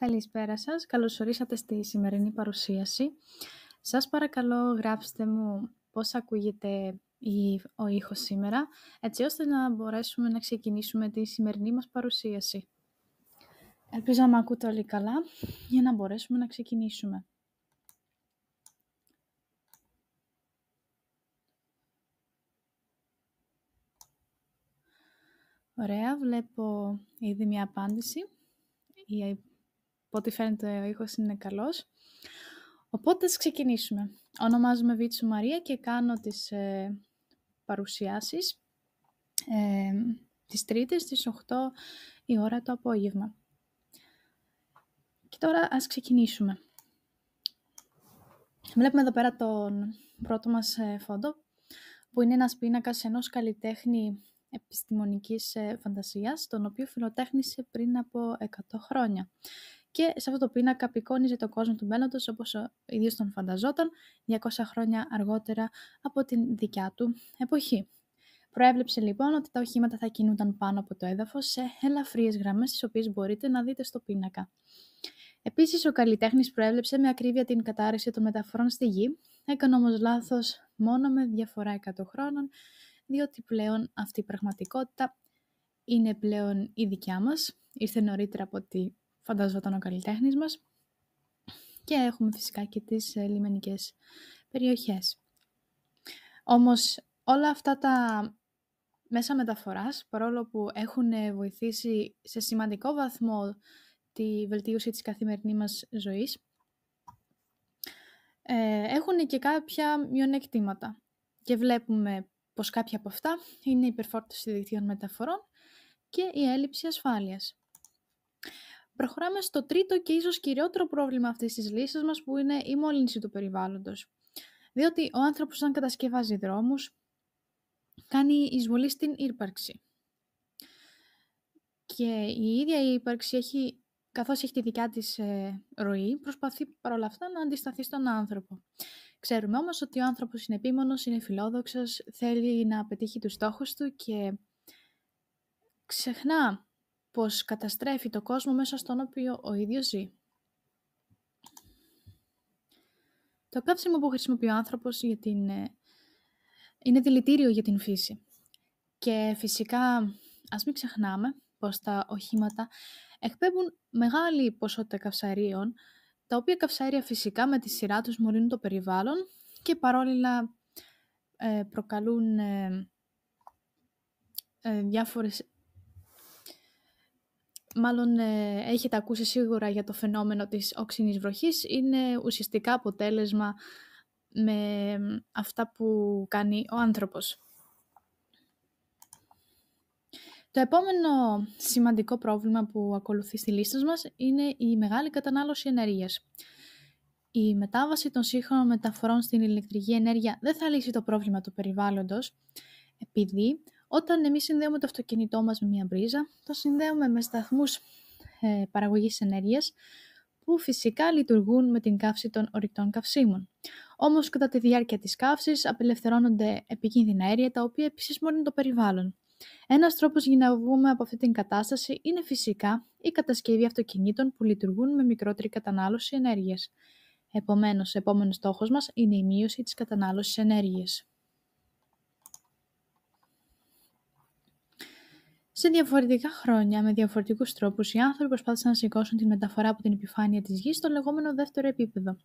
Καλησπέρα σας, καλώς ορίσατε στη σημερινή παρουσίαση. Σας παρακαλώ γράψτε μου πώς ακούγεται ο ήχος σήμερα, έτσι ώστε να μπορέσουμε να ξεκινήσουμε τη σημερινή μας παρουσίαση. Ελπίζω να με ακούτε όλοι καλά, για να μπορέσουμε να ξεκινήσουμε. Ωραία, βλέπω ήδη μια απάντηση. Η από ό,τι φαίνεται ο ήχος είναι καλός. Οπότε ας ξεκινήσουμε. Ονομάζομαι Βίτσου Μαρία και κάνω τις ε, παρουσιάσεις ε, τις Τρίτες τις 8 η ώρα το απόγευμα. Και τώρα ας ξεκινήσουμε. Βλέπουμε εδώ πέρα τον πρώτο μας ε, φόντο, που είναι ένας πίνακας ενός καλλιτέχνη επιστημονικής ε, φαντασίας, τον οποίο φιλοτέχνησε πριν από 100 χρόνια και σε αυτό το πίνακα απεικόνιζε το κόσμο του μέλλοντος όπως ο ίδιος τον φανταζόταν 200 χρόνια αργότερα από την δικιά του εποχή. Προέβλεψε λοιπόν ότι τα οχήματα θα κινούνταν πάνω από το έδαφος σε ελαφρύε γραμμές τις οποίες μπορείτε να δείτε στο πίνακα. Επίσης, ο καλλιτέχνης προέβλεψε με ακρίβεια την κατάρρευση των μεταφορών στη γη, έκανε όμως λάθος μόνο με διαφορά 100 χρόνων, διότι πλέον αυτή η πραγματικότητα είναι πλέον η δικιά μας. ήρθε νωρίτερα από ότι φανταζόταν ο καλλιτέχνης μας. Και έχουμε φυσικά και τις ε, λιμενικές περιοχές. Όμως όλα αυτά τα μέσα μεταφοράς, παρόλο που έχουν ε, βοηθήσει σε σημαντικό βαθμό τη βελτίωση της καθημερινής μας ζωής, ε, έχουν και κάποια μειονεκτήματα. Και βλέπουμε πως κάποια από αυτά είναι η υπερφόρτωση δικτύων μεταφορών και η έλλειψη ασφάλειας. Προχωράμε στο τρίτο και ίσως κυριότερο πρόβλημα αυτής της λύσης μας που είναι η μόλυνση του περιβάλλοντος. Διότι ο άνθρωπος αν κατασκευάζει δρόμους κάνει εισβολή στην ύπαρξη. Και η ίδια η ύπαρξη έχει, καθώς έχει τη δικιά της ε, ροή, προσπαθεί παρόλα αυτά να αντισταθεί στον άνθρωπο. Ξέρουμε όμως ότι ο άνθρωπος είναι επίμονος, είναι φιλόδοξος, θέλει να πετύχει τους στόχους του και ξεχνά πως καταστρέφει το κόσμο μέσα στον οποίο ο ίδιος ζει. Το καύσιμο που χρησιμοποιεί ο άνθρωπος για την... Ε, είναι δηλητήριο για την φύση. Και φυσικά ας μην ξεχνάμε πως τα οχήματα εκπέμπουν μεγάλη ποσότητα καυσαρίων, τα οποία καυσαέρια φυσικά με τη σειρά τους μολύνουν το περιβάλλον και παρόλα ε, προκαλούν ε, διάφορες μάλλον ε, έχετε ακούσει σίγουρα για το φαινόμενο της όξινης βροχής, είναι ουσιαστικά αποτέλεσμα με αυτά που κάνει ο άνθρωπος. Το επόμενο σημαντικό πρόβλημα που ακολουθεί στη λίστα μας είναι η μεγάλη κατανάλωση ενέργειας. Η μετάβαση των σύγχρονων μεταφορών στην ηλεκτρική ενέργεια δεν θα λύσει το πρόβλημα του περιβάλλοντος, επειδή όταν εμείς συνδέουμε το αυτοκίνητό μας με μια μπρίζα, το συνδέουμε με σταθμούς ε, παραγωγής ενέργειας, που φυσικά λειτουργούν με την καύση των ορυκτών καυσίμων. Όμως, κατά τη διάρκεια της καύσης, απελευθερώνονται επικίνδυνα αέρια, τα οποία επισυσμόνουν το περιβάλλον. Ένας τρόπος για να βγούμε από αυτή την κατάσταση είναι φυσικά η κατασκευή αυτοκινήτων που λειτουργούν με μικρότερη κατανάλωση ενέργειας. Επομένως, επόμενος στόχος μας είναι η μείωση της κατανάλωσης ενέργειας. Σε διαφορετικά χρόνια, με διαφορετικούς τρόπους, οι άνθρωποι προσπάθησαν να σηκώσουν τη μεταφορά από την επιφάνεια της γης στο λεγόμενο δεύτερο επίπεδο,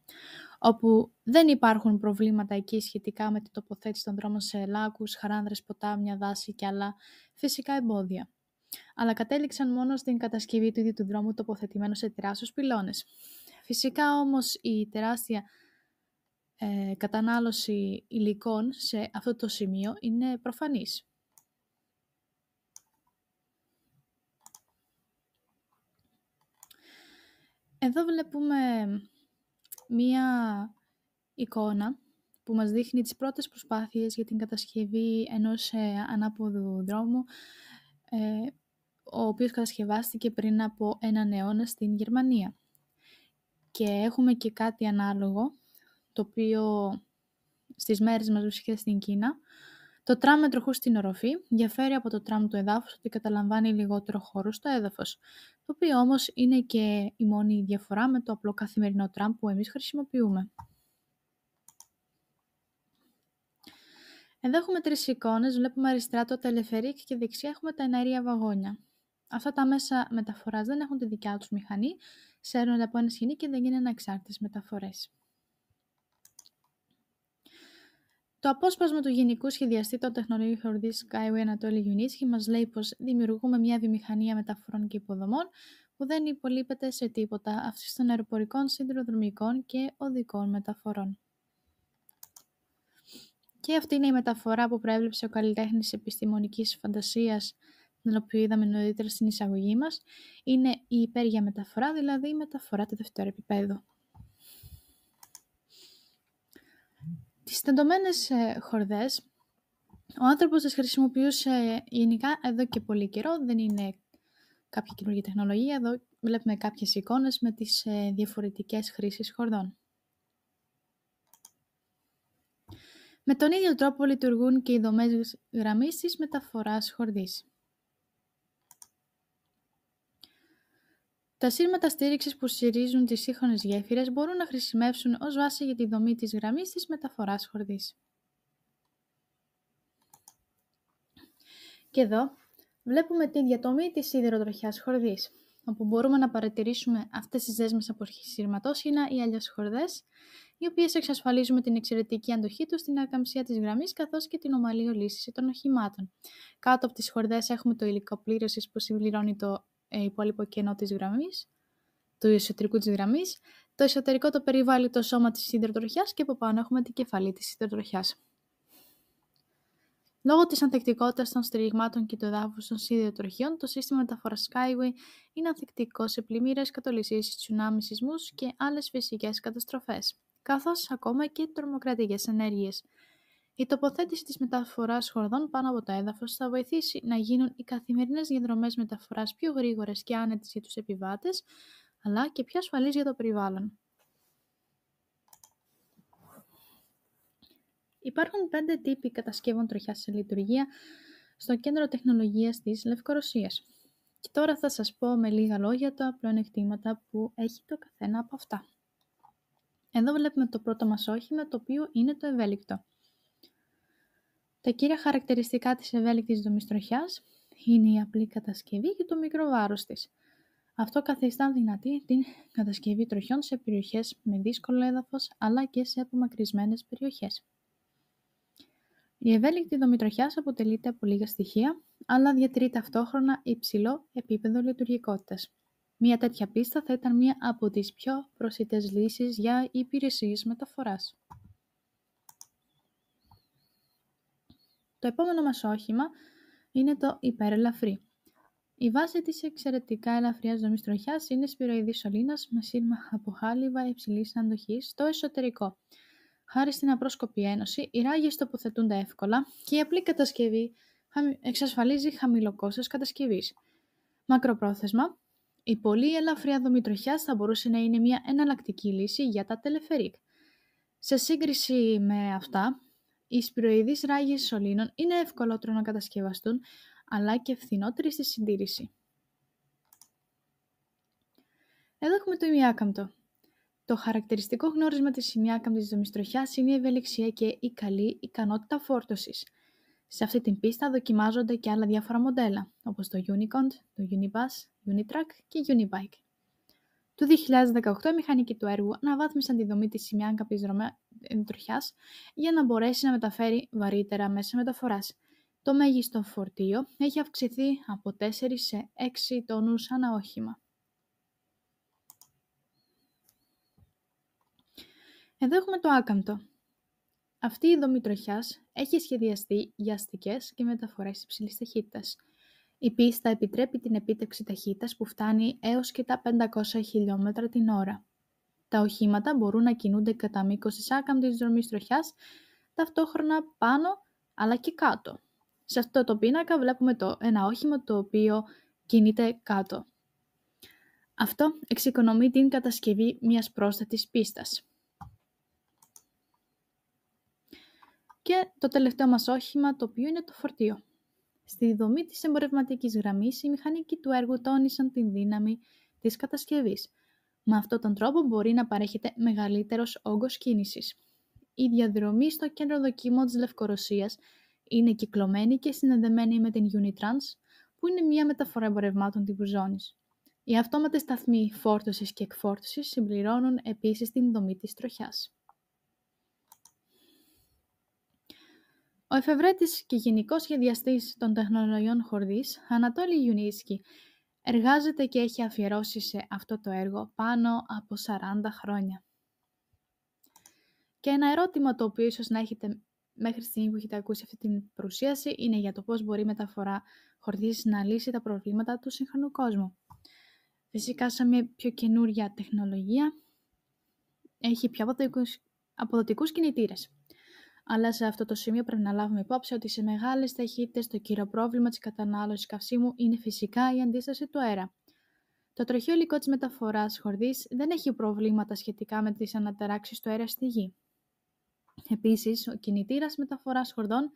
όπου δεν υπάρχουν προβλήματα εκεί σχετικά με την τοποθέτηση των δρόμων σε λάκους, χαράνδρες, ποτάμια, δάση και άλλα φυσικά εμπόδια. Αλλά κατέληξαν μόνο στην κατασκευή του ίδιου του δρόμου τοποθετημένο σε τεράστιους πυλώνες. Φυσικά όμως η τεράστια ε, κατανάλωση υλικών σε αυτό το σημείο είναι προφανής. Εδώ βλέπουμε μία εικόνα που μας δείχνει τις πρώτες προσπάθειες για την κατασκευή ενός ε, ανάποδου δρόμου, ε, ο οποίος κατασκευάστηκε πριν από έναν αιώνα στην Γερμανία. Και έχουμε και κάτι ανάλογο, το οποίο στις μέρες μας βρίσκεται στην Κίνα, το τραμ με τροχούς στην οροφή διαφέρει από το τραμ του εδάφους ότι καταλαμβάνει λιγότερο χώρο στο έδαφος, το οποίο όμως είναι και η μόνη διαφορά με το απλό καθημερινό τραμ που εμείς χρησιμοποιούμε. Εδώ έχουμε τρεις εικόνες. Βλέπουμε αριστερά το τελεφερίκ και δεξιά έχουμε τα εναέρια βαγόνια. Αυτά τα μέσα μεταφοράς δεν έχουν τη δικιά τους μηχανή, σέρνονται από ένα σκηνή και δεν γίνουν ανεξάρτητε μεταφορές. Το απόσπασμα του Γενικού Σχεδιαστή των Τεχνολογίων Χορδή Skyway Ανατόλη Γιουνίσχη μας λέει πως δημιουργούμε μια βιομηχανία μεταφορών και υποδομών που δεν υπολείπεται σε τίποτα αυτή των αεροπορικών, σιδηροδρομικών και οδικών μεταφορών. Και αυτή είναι η μεταφορά που προέβλεψε ο καλλιτέχνης επιστημονικής φαντασίας, την οποία είδαμε νωρίτερα στην εισαγωγή μας. Είναι η υπέργεια μεταφορά, δηλαδή η μεταφορά του δεύτερου επίπεδου. Τις τεντωμένες ε, χορδές ο άνθρωπος τις χρησιμοποιούσε ε, γενικά εδώ και πολύ καιρό, δεν είναι κάποια καινούργια τεχνολογία, εδώ βλέπουμε κάποιες εικόνες με τις ε, διαφορετικές χρήσεις χορδών. Με τον ίδιο τρόπο λειτουργούν και οι δομές γραμμής της μεταφοράς χορδής. Τα σύρματα στήριξης που συρίζουν τις σύγχρονες γέφυρες μπορούν να χρησιμεύσουν ως βάση για τη δομή της γραμμής της μεταφοράς χορδής. Και εδώ βλέπουμε τη διατομή της σιδηροτροχιάς χορδής, όπου μπορούμε να παρατηρήσουμε αυτές τις δέσμες από σειρματόσχηνα ή αλλιώς χορδές, οι οποίες εξασφαλίζουν την εξαιρετική αντοχή τους στην ακαμψία της γραμμής καθώς και την ομαλή ολίσθηση των οχημάτων. Κάτω από τις χορδές έχουμε το υλικό πλήρωσης που συμπληρώνει το ε, υπόλοιπο κενό της γραμμής, του εσωτερικού της γραμμής. Το εσωτερικό το περιβάλλει το σώμα της υδροτροχιάς και από πάνω έχουμε την κεφαλή της υδροτροχιάς. Λόγω της ανθεκτικότητας των στηριγμάτων και του εδάφους των σιδηροτροχιών, το σύστημα μεταφοράς Skyway είναι ανθεκτικό σε πλημμύρες κατολισίες, τσουνάμις, σεισμούς και άλλες φυσικές καταστροφές, καθώς ακόμα και τρομοκρατικές ενέργειες. Η τοποθέτηση της μεταφοράς χορδών πάνω από το έδαφος θα βοηθήσει να γίνουν οι καθημερινές διαδρομές μεταφοράς πιο γρήγορες και άνετες για τους επιβάτες, αλλά και πιο ασφαλείς για το περιβάλλον. Υπάρχουν πέντε τύποι κατασκευών τροχιάς σε λειτουργία στο Κέντρο τεχνολογίας της Λευκορωσίας. Και τώρα θα σας πω με λίγα λόγια τα πλεονεκτήματα που έχει το καθένα από αυτά. Εδώ βλέπουμε το πρώτο μας όχημα, το οποίο είναι το ευέλικτο. Τα κύρια χαρακτηριστικά της ευέλικτης τροχιάς είναι η απλή κατασκευή και το μικρό βάρος της. Αυτό καθιστά δυνατή την κατασκευή τροχιών σε περιοχές με δύσκολο έδαφος αλλά και σε απομακρυσμένες περιοχές. Η ευέλικτη δομή τροχιάς αποτελείται από λίγα στοιχεία, αλλά διατηρεί ταυτόχρονα υψηλό επίπεδο λειτουργικότητας. Μία τέτοια πίστα θα ήταν μία από τις πιο προσιτές λύσεις για υπηρεσίες μεταφοράς. Το επόμενο μας όχημα είναι το υπερελαφρύ. Η βάση της εξαιρετικά ελαφριάς δομής τροχιάς είναι σπυροειδή σωλήνας με σύρμα από χάλιβα υψηλής αντοχής στο εσωτερικό. Χάρη στην απρόσκοπη ένωση, οι ράγες τοποθετούνται εύκολα και η απλή κατασκευή εξασφαλίζει χαμηλό κόστος κατασκευής. Μακροπρόθεσμα, η πολύ ελαφριά δομή τροχιάς θα μπορούσε να είναι μια εναλλακτική λύση για τα τελεφερίκ. Σε σύγκριση με αυτά, οι σπυροειδείς ράγες σωλήνων είναι ευκολότερο να κατασκευαστούν, αλλά και φθηνότεροι στη συντήρηση. Εδώ έχουμε το ημιάκαμπτο. Το χαρακτηριστικό γνώρισμα της ημιάκαμπτης δομιστροχιάς είναι η ευελιξία και η καλή ικανότητα φόρτωσης. Σε αυτή την πίστα δοκιμάζονται και άλλα διάφορα μοντέλα, όπως το Unicont, το Unibus, Unitrack και Unibike. Το 2018, οι μηχανικοί του έργου αναβάθμισαν τη δομή της σημειάνκα ε, τροχιάς για να μπορέσει να μεταφέρει βαρύτερα μέσα μεταφοράς. Το μέγιστο φορτίο έχει αυξηθεί από 4 σε 6 τόνους ανά όχημα. Εδώ έχουμε το άκαμπτο. Αυτή η δομή τροχιάς έχει σχεδιαστεί για αστικές και μεταφορές υψηλής ταχύτητας. Η πίστα επιτρέπει την επίτευξη ταχύτητας που φτάνει έως και τα 500 χιλιόμετρα την ώρα. Τα οχήματα μπορούν να κινούνται κατά μήκος της άκαμπτης δρομής τροχιάς, ταυτόχρονα πάνω αλλά και κάτω. Σε αυτό το πίνακα βλέπουμε το, ένα όχημα το οποίο κινείται κάτω. Αυτό εξοικονομεί την κατασκευή μιας πρόσθετης πίστας. Και το τελευταίο μας όχημα το οποίο είναι το φορτίο. Στη δομή της εμπορευματικής γραμμής, οι μηχανικοί του έργου τόνισαν την δύναμη της κατασκευής. Με αυτόν τον τρόπο μπορεί να παρέχεται μεγαλύτερος όγκος κίνησης. Η διαδρομή στο κέντρο δοκίμων της Λευκορωσίας είναι κυκλωμένη και συνδεδεμένη με την Unitrans, που είναι μια μεταφορά εμπορευμάτων τύπου ζώνης. Οι αυτόματες σταθμοί φόρτωσης και εκφόρτωσης συμπληρώνουν επίσης την δομή της τροχιάς. Ο εφευρέτης και γενικός σχεδιαστής των τεχνολογιών χορδής, Ανατόλη Ιουνίσκι, εργάζεται και έχει αφιερώσει σε αυτό το έργο πάνω από 40 χρόνια. Και ένα ερώτημα το οποίο ίσως να έχετε μέχρι στιγμή που έχετε ακούσει αυτή την παρουσίαση είναι για το πώς μπορεί η μεταφορά χορδής να λύσει τα προβλήματα του σύγχρονου κόσμου. Φυσικά, σαν μια πιο καινούρια τεχνολογία, έχει πιο αποδοτικούς κινητήρες. Αλλά σε αυτό το σημείο πρέπει να λάβουμε υπόψη ότι σε μεγάλες ταχύτητες, το κύριο πρόβλημα της κατανάλωσης καυσίμου είναι φυσικά η αντίσταση του αέρα. Το τροχείο υλικό της μεταφοράς χορδής δεν έχει προβλήματα σχετικά με τις αναταράξεις του αέρα στη γη. Επίσης, ο κινητήρας μεταφοράς χορδών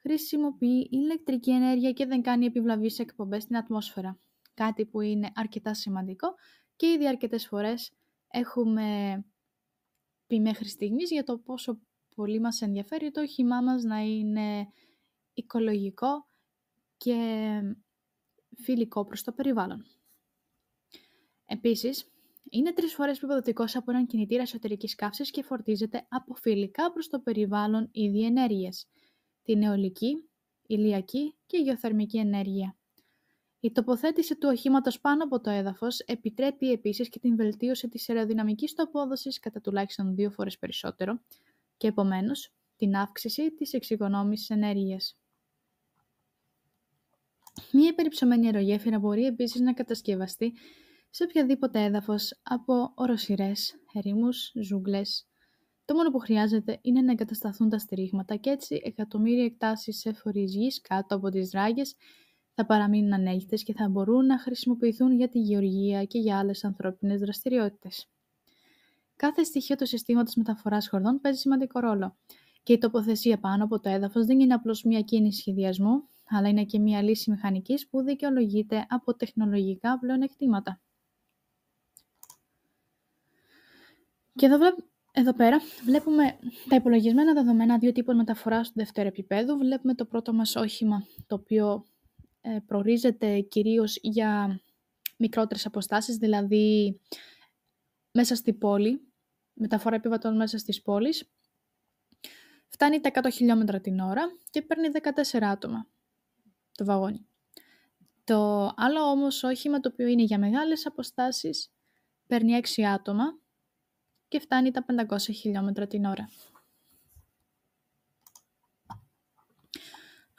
χρησιμοποιεί ηλεκτρική ενέργεια και δεν κάνει επιβλαβείς εκπομπές στην ατμόσφαιρα. Κάτι που είναι αρκετά σημαντικό και ήδη αρκετές φορές έχουμε πει μέχρι στιγμής για το πόσο πολύ μας ενδιαφέρει το όχημά μας να είναι οικολογικό και φιλικό προς το περιβάλλον. Επίσης, είναι τρεις φορές πιο αποδοτικό από έναν κινητήρα εσωτερικής καύσης και φορτίζεται από φιλικά προς το περιβάλλον ήδη ενέργειες, την αιωλική, ηλιακή και γεωθερμική ενέργεια. Η τοποθέτηση του οχήματος πάνω από το έδαφος επιτρέπει επίσης και την βελτίωση της αεροδυναμικής του απόδοσης κατά τουλάχιστον δύο φορές περισσότερο, και επομένως την αύξηση της εξοικονόμησης ενέργειας. Μία υπερυψωμένη αερογέφυρα μπορεί επίσης να κατασκευαστεί σε οποιαδήποτε έδαφος από οροσυρές, ερήμους, ζούγκλες. Το μόνο που χρειάζεται είναι να εγκατασταθούν τα στηρίγματα και έτσι εκατομμύρια εκτάσεις σε φορείς κάτω από τις ράγες θα παραμείνουν ανέλυτες και θα μπορούν να χρησιμοποιηθούν για τη γεωργία και για άλλες ανθρώπινες δραστηριότητες. Κάθε στοιχείο του συστήματος μεταφοράς χορδών παίζει σημαντικό ρόλο. Και η τοποθεσία πάνω από το έδαφος δεν είναι απλώς μια κίνηση σχεδιασμού, αλλά είναι και μια λύση μηχανικής που δικαιολογείται από τεχνολογικά πλεονεκτήματα. Και εδώ, εδώ πέρα βλέπουμε τα υπολογισμένα δεδομένα δύο τύπων μεταφοράς του δεύτερου επίπεδου. Βλέπουμε το πρώτο μας όχημα, το οποίο ε, προορίζεται κυρίως για μικρότερες αποστάσεις, δηλαδή μέσα στην πόλη, μεταφορά επιβατών μέσα στις πόλεις, φτάνει τα 100 χιλιόμετρα την ώρα και παίρνει 14 άτομα το βαγόνι. Το άλλο όμως όχημα το οποίο είναι για μεγάλες αποστάσεις παίρνει 6 άτομα και φτάνει τα 500 χιλιόμετρα την ώρα.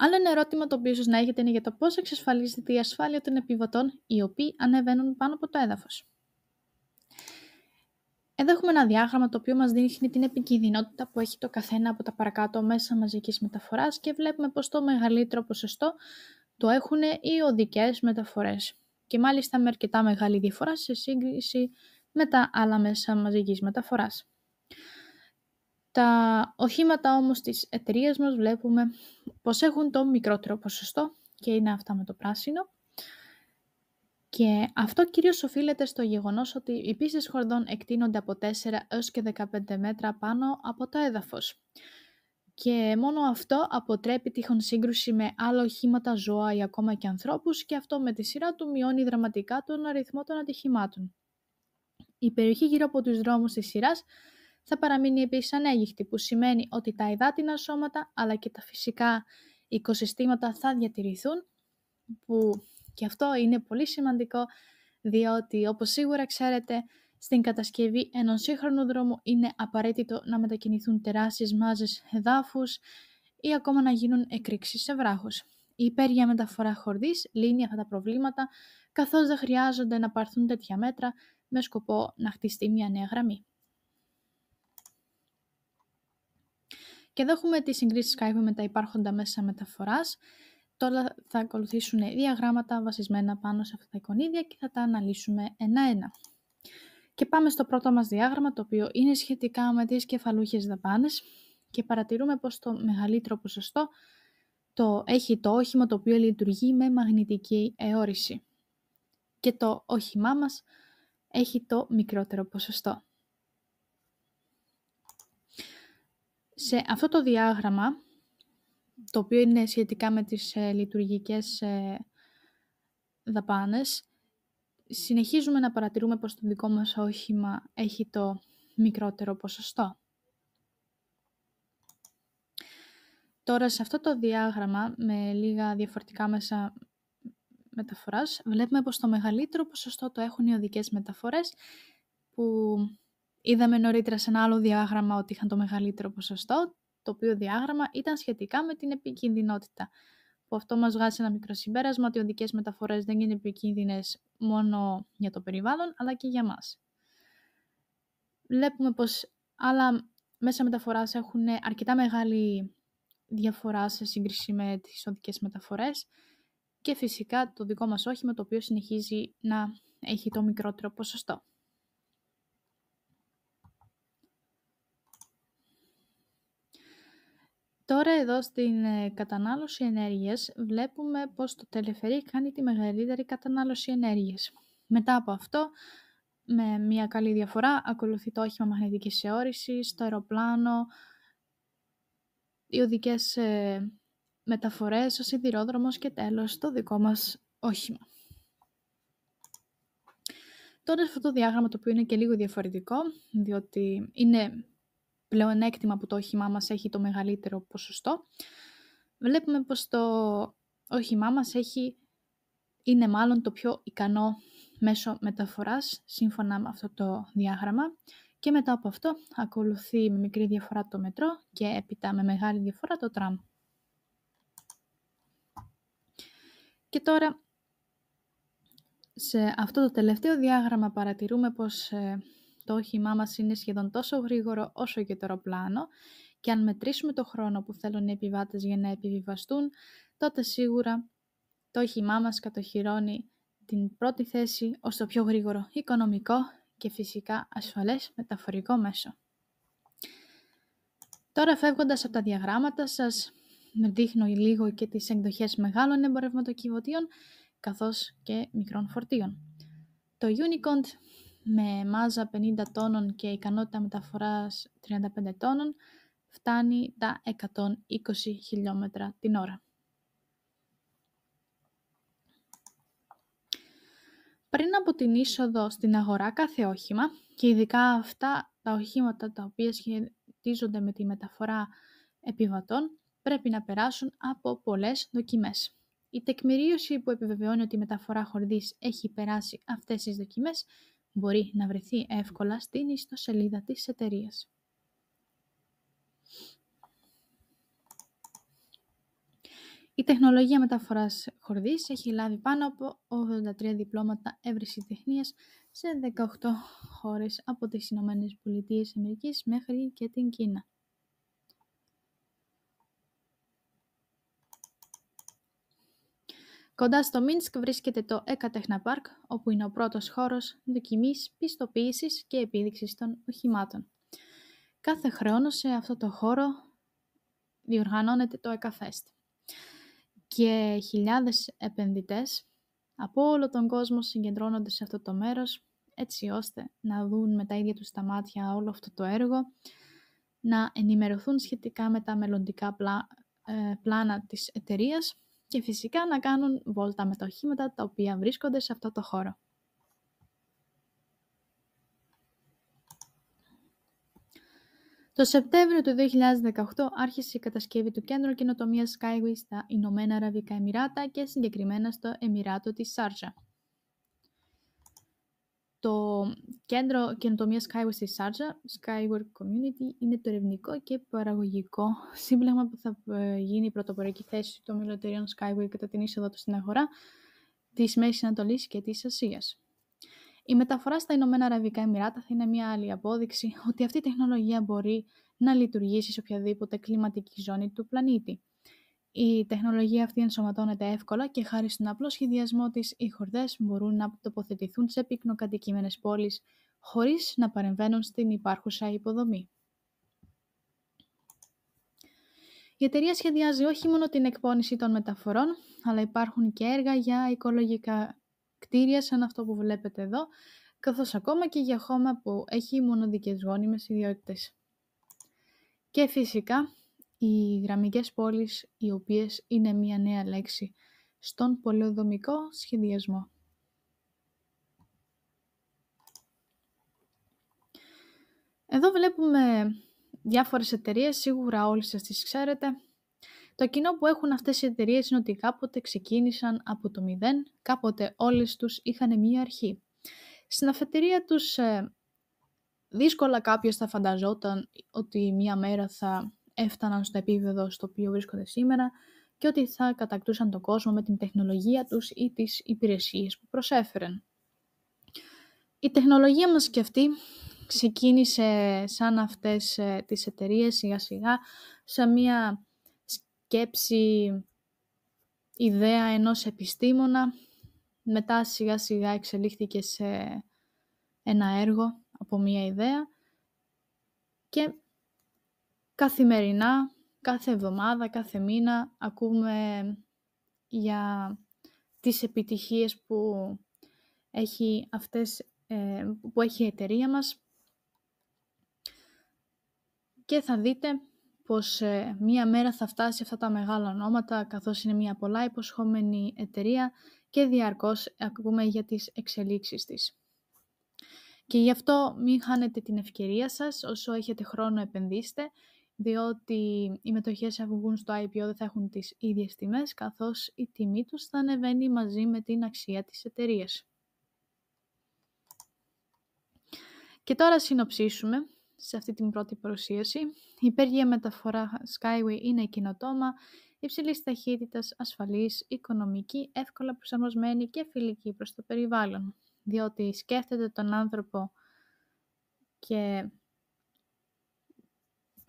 Άλλο ένα ερώτημα το οποίο ίσως να έχετε είναι για το πώς εξασφαλίζεται η ασφάλεια των επιβατών οι οποίοι ανεβαίνουν πάνω από το έδαφος. Εδώ έχουμε ένα διάγραμμα το οποίο μας δείχνει την επικινδυνότητα που έχει το καθένα από τα παρακάτω μέσα μαζικής μεταφοράς και βλέπουμε πως το μεγαλύτερο ποσοστό το έχουν οι οδικές μεταφορές. Και μάλιστα με αρκετά μεγάλη διαφορά σε σύγκριση με τα άλλα μέσα μαζικής μεταφοράς. Τα οχήματα όμως της εταιρείας μας βλέπουμε πως έχουν το μικρότερο ποσοστό και είναι αυτά με το πράσινο και αυτό κυρίως οφείλεται στο γεγονός ότι οι πίσες χορδών εκτείνονται από 4 έως και 15 μέτρα πάνω από το έδαφος. Και μόνο αυτό αποτρέπει τυχόν σύγκρουση με άλλα οχήματα, ζώα ή ακόμα και ανθρώπους, και αυτό με τη σειρά του μειώνει δραματικά τον αριθμό των ατυχημάτων. Η περιοχή γύρω από τους δρόμους της σειράς θα παραμείνει επίσης ανέγυχτη, που σημαίνει ότι τα υδάτινα σώματα αλλά και τα φυσικά οικοσυστήματα θα διατηρηθούν, που και αυτό είναι πολύ σημαντικό, διότι όπως σίγουρα ξέρετε, στην κατασκευή ενός σύγχρονου δρόμου είναι απαραίτητο να μετακινηθούν τεράστιες μάζες εδάφους ή ακόμα να γίνουν εκρήξεις σε βράχους. Η υπέρια μεταφορά χορδής λύνει αυτά τα προβλήματα, καθώς δεν χρειάζονται να πάρθουν τέτοια μέτρα με σκοπό να χτιστεί μια νέα γραμμή. Και εδώ έχουμε τη συγκρίση Skype με τα υπάρχοντα μέσα μεταφοράς. Τώρα θα ακολουθήσουν διαγράμματα βασισμένα πάνω σε αυτά τα εικονίδια και θα τα αναλύσουμε ένα-ένα. Και πάμε στο πρώτο μας διάγραμμα, το οποίο είναι σχετικά με τις κεφαλούχες δαπάνες και παρατηρούμε πως το μεγαλύτερο ποσοστό το έχει το όχημα το οποίο λειτουργεί με μαγνητική αιώρηση και το όχημά μας έχει το μικρότερο ποσοστό. Σε αυτό το διάγραμμα το οποίο είναι σχετικά με τις ε, λειτουργικές ε, δαπάνες. Συνεχίζουμε να παρατηρούμε πως το δικό μας όχημα έχει το μικρότερο ποσοστό. Τώρα σε αυτό το διάγραμμα με λίγα διαφορετικά μέσα μεταφοράς βλέπουμε πως το μεγαλύτερο ποσοστό το έχουν οι οδικές μεταφορές που είδαμε νωρίτερα σε ένα άλλο διάγραμμα ότι είχαν το μεγαλύτερο ποσοστό το οποίο διάγραμμα ήταν σχετικά με την επικινδυνότητα. Που αυτό μας βγάζει ένα μικρό συμπέρασμα ότι οι οδικές μεταφορές δεν είναι επικίνδυνες μόνο για το περιβάλλον, αλλά και για μας. Βλέπουμε πως άλλα μέσα μεταφοράς έχουν αρκετά μεγάλη διαφορά σε σύγκριση με τις οδικές μεταφορές και φυσικά το δικό μας όχημα το οποίο συνεχίζει να έχει το μικρότερο ποσοστό. Τώρα εδώ στην ε, κατανάλωση ενέργειας βλέπουμε πως το τελεφερή κάνει τη μεγαλύτερη κατανάλωση ενέργειας. Μετά από αυτό, με μια καλή διαφορά, ακολουθεί το όχημα μαγνητικής αιώρησης, το αεροπλάνο, οι οδικές ε, μεταφορές, ο σιδηρόδρομος και τέλος το δικό μας όχημα. Τώρα σε αυτό το διάγραμμα το οποίο είναι και λίγο διαφορετικό, διότι είναι πλεονέκτημα που το όχημά μας έχει το μεγαλύτερο ποσοστό, βλέπουμε πως το όχημά μας έχει, είναι μάλλον το πιο ικανό μέσο μεταφοράς, σύμφωνα με αυτό το διάγραμμα. Και μετά από αυτό ακολουθεί με μικρή διαφορά το μετρό και έπειτα με μεγάλη διαφορά το τραμ. Και τώρα σε αυτό το τελευταίο διάγραμμα παρατηρούμε πως ε, το όχημά μας είναι σχεδόν τόσο γρήγορο όσο και το αεροπλάνο και αν μετρήσουμε το χρόνο που θέλουν οι επιβάτες για να επιβιβαστούν, τότε σίγουρα το όχημά μας κατοχυρώνει την πρώτη θέση ως το πιο γρήγορο, οικονομικό και φυσικά ασφαλές μεταφορικό μέσο. Τώρα φεύγοντας από τα διαγράμματα σας, δείχνω λίγο και τις εκδοχές μεγάλων εμπορευματοκιβωτίων καθώς και μικρών φορτίων. Το Unicorn με μάζα 50 τόνων και ικανότητα μεταφοράς 35 τόνων φτάνει τα 120 χιλιόμετρα την ώρα. Πριν από την είσοδο στην αγορά κάθε όχημα και ειδικά αυτά τα οχήματα τα οποία σχετίζονται με τη μεταφορά επιβατών πρέπει να περάσουν από πολλές δοκιμές. Η τεκμηρίωση που επιβεβαιώνει ότι η μεταφορά χορδής έχει περάσει αυτές τις δοκιμές μπορεί να βρεθεί εύκολα στην ιστοσελίδα της εταιρείας. Η τεχνολογία μεταφοράς χορδής έχει λάβει πάνω από 83 διπλώματα έβριση τεχνίας σε 18 χώρες από τις Ηνωμένες Πολιτείες Αμερικής μέχρι και την Κίνα. Κοντά στο Μίνσκ βρίσκεται το Εκατέχνα Πάρκ, όπου είναι ο πρώτος χώρος δοκιμής, πιστοποίησης και επίδειξης των οχημάτων. Κάθε χρόνο σε αυτό το χώρο διοργανώνεται το ΕΚΑΦΕΣΤ και χιλιάδες επενδυτές από όλο τον κόσμο συγκεντρώνονται σε αυτό το μέρος έτσι ώστε να δουν με τα ίδια τους τα μάτια όλο αυτό το έργο, να ενημερωθούν σχετικά με τα μελλοντικά ε, πλάνα της εταιρείας και φυσικά να κάνουν βόλτα με τα οχήματα τα οποία βρίσκονται σε αυτό το χώρο. Το Σεπτέμβριο του 2018 άρχισε η κατασκευή του κέντρου καινοτομίας Skyway στα Ηνωμένα Αραβικά Εμμυράτα και συγκεκριμένα στο Εμμυράτο της Σάρζα. Το κέντρο καινοτομίας Skyward στη Σάρτζα, Skyward Community, είναι το ερευνητικό και παραγωγικό σύμπλεγμα που θα ε, γίνει η πρωτοπορική θέση των μιλωτηρίων Skyward κατά την είσοδο τους στην αγορά της Μέσης Ανατολής και της Ασίας. Η μεταφορά στα Ηνωμένα Αραβικά Εμμυράτα θα είναι μια άλλη απόδειξη ότι αυτή η τεχνολογία μπορεί να λειτουργήσει σε οποιαδήποτε κλιματική ζώνη του πλανήτη. Η τεχνολογία αυτή ενσωματώνεται εύκολα και χάρη στον απλό σχεδιασμό της, οι χορδές μπορούν να τοποθετηθούν σε πυκνοκατοικημένες πόλεις χωρίς να παρεμβαίνουν στην υπάρχουσα υποδομή. Η εταιρεία σχεδιάζει όχι μόνο την εκπόνηση των μεταφορών, αλλά υπάρχουν και έργα για οικολογικά κτίρια, σαν αυτό που βλέπετε εδώ, καθώς ακόμα και για χώμα που έχει μονοδικές γόνιμες ιδιότητες. Και φυσικά οι γραμμικές πόλεις, οι οποίες είναι μια νέα λέξη στον πολεοδομικό σχεδιασμό. Εδώ βλέπουμε διάφορες εταιρείες, σίγουρα όλοι σας τις ξέρετε. Το κοινό που έχουν αυτές οι εταιρείες είναι ότι κάποτε ξεκίνησαν από το μηδέν, κάποτε όλες τους είχαν μία αρχή. Στην αφετηρία τους ε, δύσκολα κάποιος θα φανταζόταν ότι μία μέρα θα έφταναν στο επίπεδο στο οποίο βρίσκονται σήμερα και ότι θα κατακτούσαν τον κόσμο με την τεχνολογία τους ή τις υπηρεσίες που προσέφεραν. Η τεχνολογία μας και αυτή ξεκίνησε σαν αυτές ε, τις εταιρείες σιγά σιγά σαν μια σκέψη, ιδέα ενός επιστήμονα μετά σιγά σιγά εξελίχθηκε σε ένα έργο από μια ιδέα και καθημερινά, κάθε εβδομάδα, κάθε μήνα ακούμε για τις επιτυχίες που έχει, αυτές, ε, που έχει η εταιρεία μας και θα δείτε πως ε, μία μέρα θα φτάσει αυτά τα μεγάλα ονόματα καθώς είναι μία πολλά υποσχόμενη εταιρεία και διαρκώς ακούμε για τις εξελίξεις της. Και γι' αυτό μην χάνετε την ευκαιρία σας, όσο έχετε χρόνο επενδύστε διότι οι μετοχές αφού στο IPO δεν θα έχουν τις ίδιες τιμές, καθώς η τιμή τους θα ανεβαίνει μαζί με την αξία της εταιρείας. Και τώρα συνοψίσουμε σε αυτή την πρώτη παρουσίαση. Η υπέργεια μεταφορά Skyway είναι κοινοτόμα υψηλής ταχύτητας, ασφαλής, οικονομική, εύκολα προσαρμοσμένη και φιλική προς το περιβάλλον. Διότι σκέφτεται τον άνθρωπο και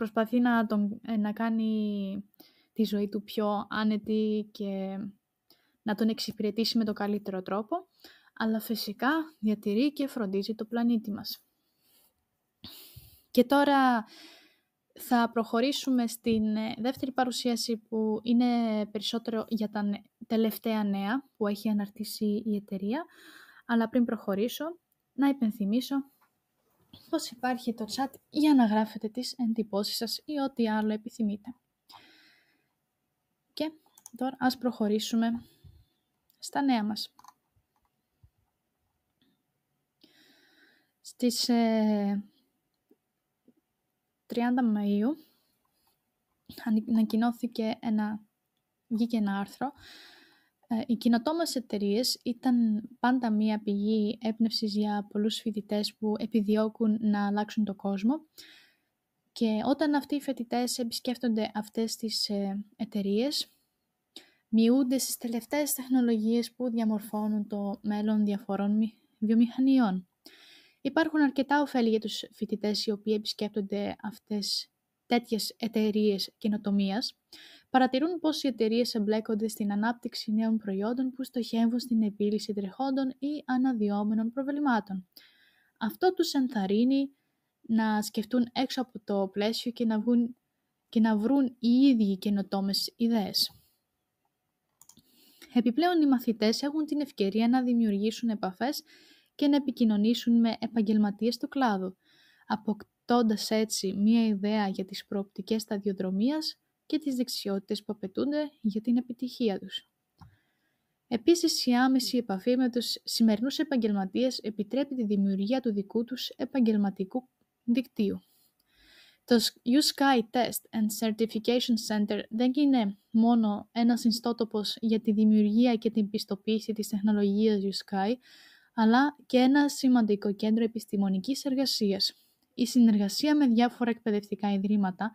προσπαθεί να, τον, ε, να κάνει τη ζωή του πιο άνετη και να τον εξυπηρετήσει με τον καλύτερο τρόπο, αλλά φυσικά διατηρεί και φροντίζει το πλανήτη μας. Και τώρα θα προχωρήσουμε στην ε, δεύτερη παρουσίαση που είναι περισσότερο για τα τελευταία νέα που έχει αναρτήσει η εταιρεία. Αλλά πριν προχωρήσω, να υπενθυμίσω πως υπάρχει το chat για να γράφετε τις εντυπώσεις σας ή ό,τι άλλο επιθυμείτε. Και τώρα ας προχωρήσουμε στα νέα μας. Στις 30 ε, Μαΐου ανακοινώθηκε ένα, βγήκε ένα άρθρο ε, οι κοινοτόμε εταιρείες ήταν πάντα μία πηγή έπνευσης για πολλούς φοιτητές που επιδιώκουν να αλλάξουν τον κόσμο και όταν αυτοί οι φοιτητές επισκέφτονται αυτές τις ε, εταιρείες, μειούνται στις τελευταίες τεχνολογίες που διαμορφώνουν το μέλλον διαφορών βιομηχανιών. Υπάρχουν αρκετά ωφέλη για τους φοιτητές οι οποίοι επισκέπτονται αυτές τέτοιες εταιρείες καινοτομίας παρατηρούν πώς οι εταιρείες εμπλέκονται στην ανάπτυξη νέων προϊόντων που στοχεύουν στην επίλυση τρεχόντων ή αναδυόμενων προβλημάτων. Αυτό τους ενθαρρύνει να σκεφτούν έξω από το πλαίσιο και να, και να βρουν οι ίδιοι καινοτόμες ιδέες. Επιπλέον, οι μαθητές έχουν την ευκαιρία να δημιουργήσουν επαφές και να επικοινωνήσουν με επαγγελματίες του κλάδου, αποκτώντας έτσι μία ιδέα για τις προοπτικές σταδιοδρομίας και τις δεξιότητες που απαιτούνται για την επιτυχία τους. Επίσης, η άμεση επαφή με τους σημερινούς επαγγελματίες επιτρέπει τη δημιουργία του δικού τους επαγγελματικού δικτύου. Το Sky Test and Certification Center δεν είναι μόνο ένα ιστότοπος για τη δημιουργία και την πιστοποίηση της τεχνολογίας Sky, αλλά και ένα σημαντικό κέντρο επιστημονικής εργασίας. Η συνεργασία με διάφορα εκπαιδευτικά ιδρύματα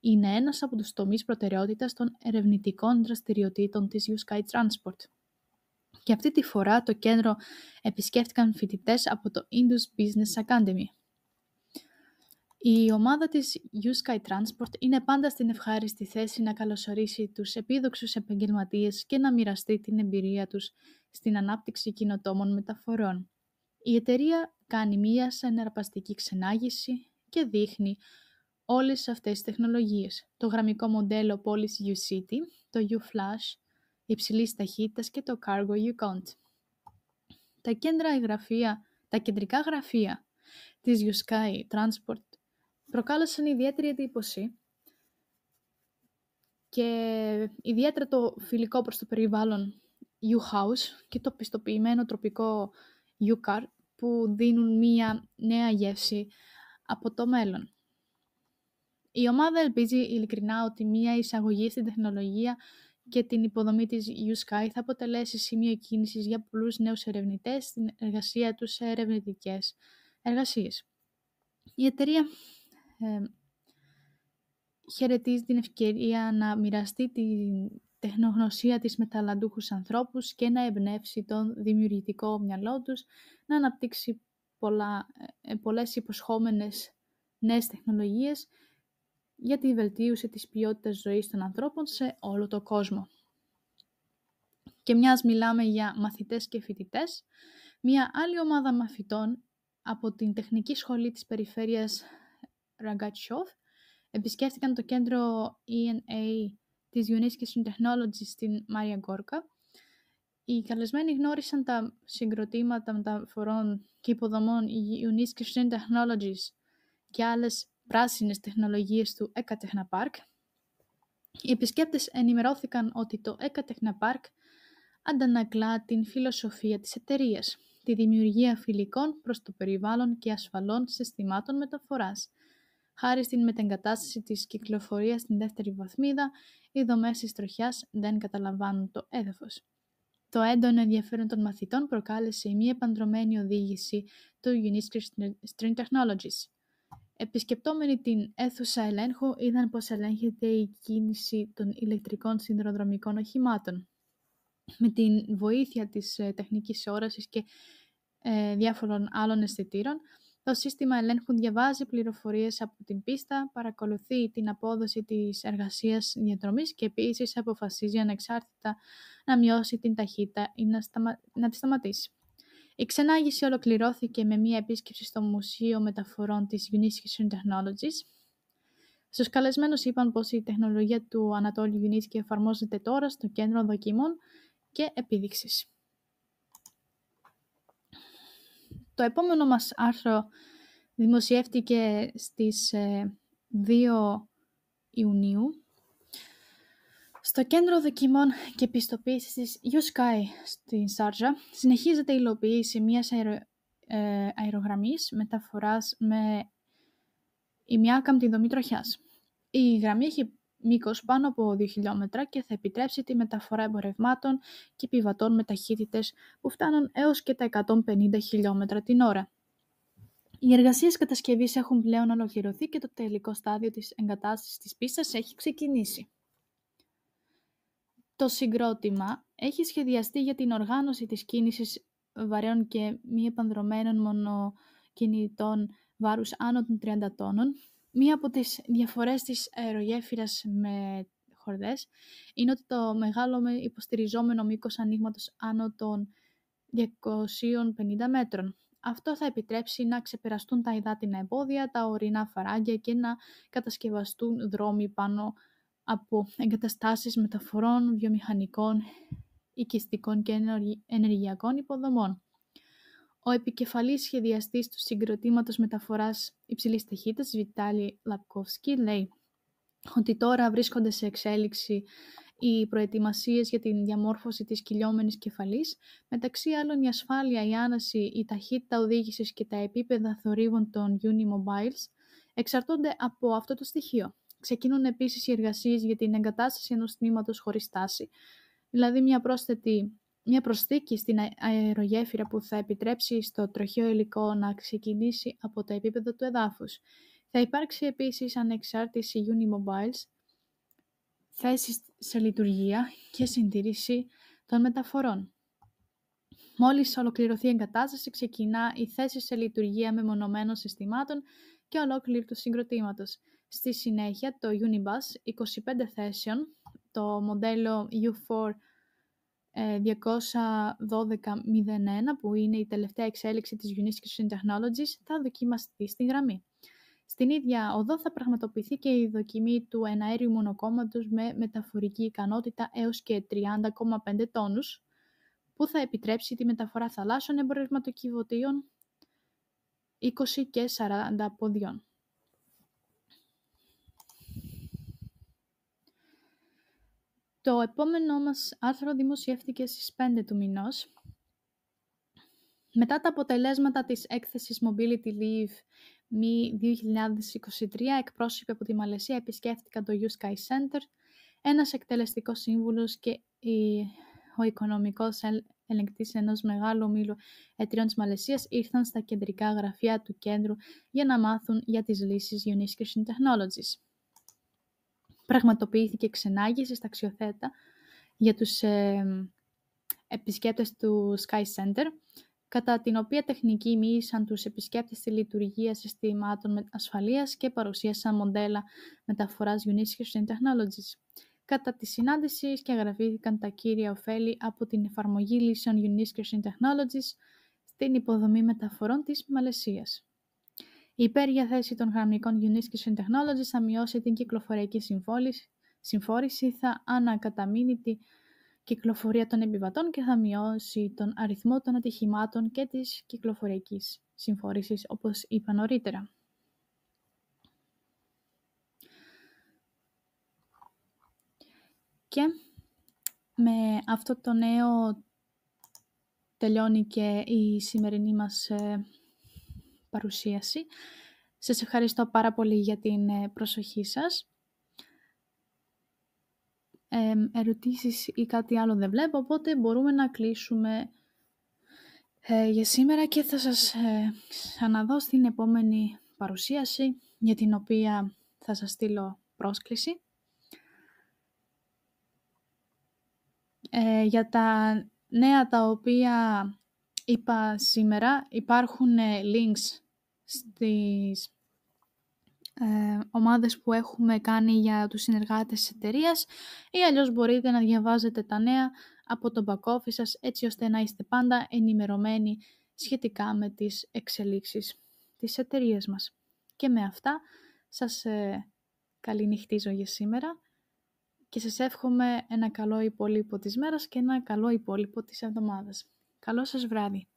είναι ένας από τους τομείς προτεραιότητας των ερευνητικών δραστηριοτήτων της U Sky Transport. Και αυτή τη φορά το κέντρο επισκέφτηκαν φοιτητές από το Indus Business Academy. Η ομάδα της U Sky Transport είναι πάντα στην ευχάριστη θέση να καλωσορίσει τους επίδοξους επαγγελματίες και να μοιραστεί την εμπειρία τους στην ανάπτυξη κοινοτόμων μεταφορών. Η εταιρεία κάνει μία συναρπαστική ξενάγηση και δείχνει όλες αυτές τις τεχνολογίες. Το γραμμικό μοντέλο πόλης U-City, το U-Flash, υψηλής ταχύτητας και το Cargo U-Cont. Τα, κέντρα τα κεντρικά γραφεία της U-Sky Transport προκάλεσαν ιδιαίτερη εντύπωση και ιδιαίτερα το φιλικό προς το περιβάλλον U-House και το πιστοποιημένο τροπικό U-Car που δίνουν μία νέα γεύση από το μέλλον. Η ομάδα ελπίζει ειλικρινά ότι μία εισαγωγή στην τεχνολογία και την υποδομή της U-Sky θα αποτελέσει σημείο κίνησης για πολλούς νέους ερευνητές στην εργασία τους σε ερευνητικές εργασίες. Η εταιρεία ε, χαιρετίζει την ευκαιρία να μοιραστεί την τεχνογνωσία της με ταλαντούχους ανθρώπους και να εμπνεύσει τον δημιουργητικό μυαλό τους να αναπτύξει πολλά, ε, ε, πολλές υποσχόμενες νέες τεχνολογίες για τη βελτίωση της ποιότητας ζωής των ανθρώπων σε όλο τον κόσμο. Και μιας μιλάμε για μαθητές και φοιτητές, μια άλλη ομάδα μαθητών από την Τεχνική Σχολή της Περιφέρειας Ραγκατσιόφ επισκέφτηκαν το κέντρο ENA της UNESCO Technology στην Μάρια Γκόρκα. Οι καλεσμένοι γνώρισαν τα συγκροτήματα μεταφορών και υποδομών UNESCO Technologies και άλλες πράσινες τεχνολογίες του Εκατεχνα Park. Οι επισκέπτες ενημερώθηκαν ότι το Εκατεχνα Park αντανακλά την φιλοσοφία της εταιρείας, τη δημιουργία φιλικών προς το περιβάλλον και ασφαλών συστημάτων μεταφοράς. Χάρη στην μετεγκατάσταση της κυκλοφορίας στην δεύτερη βαθμίδα, οι δομές της τροχιάς δεν καταλαμβάνουν το έδαφος. Το έντονο ενδιαφέρον των μαθητών προκάλεσε μία μη επανδρομένη οδήγηση του Unique String Technologies, Επισκεπτόμενοι την αίθουσα ελέγχου είδαν πως ελέγχεται η κίνηση των ηλεκτρικών συνδροδρομικών οχημάτων. Με την βοήθεια της ε, τεχνικής όρασης και ε, διάφορων άλλων αισθητήρων, το σύστημα ελέγχου διαβάζει πληροφορίες από την πίστα, παρακολουθεί την απόδοση της εργασίας διαδρομής και επίσης αποφασίζει ανεξάρτητα να μειώσει την ταχύτητα ή να τη σταματήσει. Η ξενάγηση ολοκληρώθηκε με μία επίσκεψη στο Μουσείο Μεταφορών της Unisky Technologies. Στους καλεσμένους είπαν πως η τεχνολογία του Ανατόλου Unisky εφαρμόζεται τώρα στο κέντρο δοκιμών και επίδειξης. Το επόμενο μας άρθρο δημοσιεύτηκε στις 2 ε, Ιουνίου στο κέντρο δοκιμών και πιστοποίησης της U-Sky στην Σάρτζα συνεχίζεται η υλοποίηση μιας αερο... ε, αερογραμμής μεταφοράς με ημιάκαμπτη δομή τροχιάς. Η γραμμή έχει μήκος πάνω από 2 χιλιόμετρα και θα επιτρέψει τη μεταφορά εμπορευμάτων και επιβατών με ταχύτητες που φτάνουν έως και τα 150 χιλιόμετρα την ώρα. Οι εργασίες κατασκευής έχουν πλέον ολοκληρωθεί και το τελικό στάδιο της εγκατάστασης της πίστας έχει ξεκινήσει. Το συγκρότημα έχει σχεδιαστεί για την οργάνωση της κίνησης βαρέων και μη επανδρομένων μονοκινητών βάρους άνω των 30 τόνων. Μία από τις διαφορές της αερογέφυρας με χορδές είναι ότι το μεγάλο με υποστηριζόμενο μήκος ανοίγματος άνω των 250 μέτρων. Αυτό θα επιτρέψει να ξεπεραστούν τα υδάτινα εμπόδια, τα ορεινά φαράγγια και να κατασκευαστούν δρόμοι πάνω από εγκαταστάσεις μεταφορών, βιομηχανικών, οικιστικών και ενεργειακών υποδομών. Ο επικεφαλής σχεδιαστής του συγκροτήματος μεταφοράς υψηλής ταχύτητας, Βιτάλη Λαπκόφσκι, λέει ότι τώρα βρίσκονται σε εξέλιξη οι προετοιμασίες για την διαμόρφωση της κυλιόμενης κεφαλής, μεταξύ άλλων η ασφάλεια, η άναση, η ταχύτητα οδήγησης και τα επίπεδα θορύβων των Unimobiles εξαρτώνται από αυτό το στοιχείο. Ξεκίνουν επίσης οι εργασίες για την εγκατάσταση ενός τμήματος χωρίς τάση, δηλαδή μια πρόσθετη μια προσθήκη στην αερογέφυρα που θα επιτρέψει στο τροχαίο υλικό να ξεκινήσει από τα επίπεδα του εδάφους. Θα υπάρξει επίσης ανεξάρτηση Unimobiles, θέση σε λειτουργία και συντήρηση των μεταφορών. Μόλις ολοκληρωθεί η εγκατάσταση, ξεκινά η θέση σε λειτουργία μεμονωμένων συστημάτων και ολόκληρου του συγκροτήματος. Στη συνέχεια το Unibus 25 θέσεων, το μοντέλο U4 212.01 ε, που είναι η τελευταία εξέλιξη της Unisys Technologies θα δοκιμαστεί στη γραμμή. Στην ίδια οδό θα πραγματοποιηθεί και η δοκιμή του εναέριου μονοκόμματος με μεταφορική ικανότητα έως και 30,5 τόνους που θα επιτρέψει τη μεταφορά θαλάσσιων εμπορευματοκιβωτίων 20 και 40 ποδιών. Το επόμενό μας άρθρο δημοσιεύτηκε στις 5 του μηνός. Μετά τα αποτελέσματα της έκθεσης Mobility Leave ΜΗ 2023, εκπρόσωποι από τη Μαλαισία επισκέφτηκαν το U Sky Center, ένας εκτελεστικός σύμβουλος και ο οικονομικός ελεγκτής ενός μεγάλου ομίλου εταιριών της Μαλαισίας ήρθαν στα κεντρικά γραφεία του κέντρου για να μάθουν για τις λύσεις Unisquishing Technologies πραγματοποιήθηκε ξενάγηση στα αξιοθέτα για τους ε, επισκέπτες του Sky Center, κατά την οποία τεχνικοί μίλησαν τους επισκέπτες στη λειτουργίας συστημάτων ασφαλείας και παρουσίασαν μοντέλα μεταφοράς Unification Technologies. Κατά τη συνάντηση σκεγγραφήθηκαν τα κύρια ωφέλη από την εφαρμογή λύσεων Unification Technologies στην υποδομή μεταφορών της Μαλαισίας. Η υπέργεια των γραμμικών Unisys and Technologies θα μειώσει την κυκλοφοριακή συμφόρηση, θα ανακαταμείνει την κυκλοφορία των επιβατών και θα μειώσει τον αριθμό των ατυχημάτων και της κυκλοφοριακής συμφόρησης, όπως είπα νωρίτερα. Και με αυτό το νέο τελειώνει και η σημερινή μας ε, παρουσίαση. Σας ευχαριστώ πάρα πολύ για την ε, προσοχή σας. Ε, ερωτήσεις ή κάτι άλλο δεν βλέπω, οπότε μπορούμε να κλείσουμε ε, για σήμερα και θα σας ε, αναδώ στην επόμενη παρουσίαση για την οποία θα σας στείλω πρόσκληση. Ε, για τα νέα τα οποία είπα σήμερα, υπάρχουν ε, links στις ε, ομάδες που έχουμε κάνει για τους συνεργάτες της εταιρείας ή αλλιώς μπορείτε να διαβάζετε τα νέα από το back office σας έτσι ώστε να είστε πάντα ενημερωμένοι σχετικά με τις εξελίξεις της εταιρείας μας. Και με αυτά σας ε, καληνυχτίζω για σήμερα και σας εύχομαι ένα καλό υπόλοιπο της μέρας και ένα καλό υπόλοιπο της εβδομάδας. Καλό σας βράδυ.